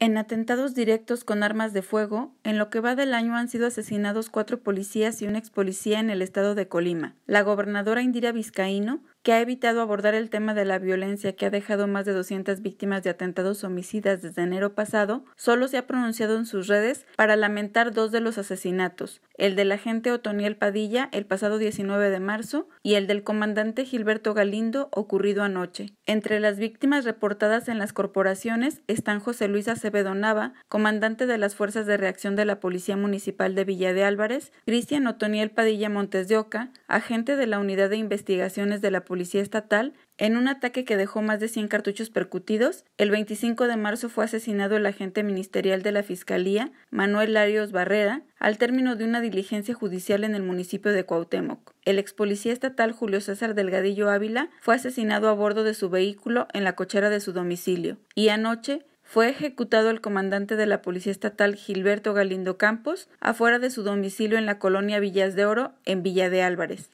En atentados directos con armas de fuego, en lo que va del año han sido asesinados cuatro policías y un ex policía en el estado de Colima. La gobernadora Indira Vizcaíno que ha evitado abordar el tema de la violencia que ha dejado más de 200 víctimas de atentados homicidas desde enero pasado, solo se ha pronunciado en sus redes para lamentar dos de los asesinatos, el del agente Otoniel Padilla el pasado 19 de marzo y el del comandante Gilberto Galindo ocurrido anoche. Entre las víctimas reportadas en las corporaciones están José Luis Acevedo Nava, comandante de las Fuerzas de Reacción de la Policía Municipal de Villa de Álvarez, Cristian Otoniel Padilla Montes de Oca, agente de la Unidad de Investigaciones de la Policía Estatal en un ataque que dejó más de 100 cartuchos percutidos. El 25 de marzo fue asesinado el agente ministerial de la Fiscalía, Manuel Larios Barrera, al término de una diligencia judicial en el municipio de Cuauhtémoc. El ex policía estatal Julio César Delgadillo Ávila fue asesinado a bordo de su vehículo en la cochera de su domicilio. Y anoche, fue ejecutado el comandante de la Policía Estatal Gilberto Galindo Campos afuera de su domicilio en la colonia Villas de Oro, en Villa de Álvarez.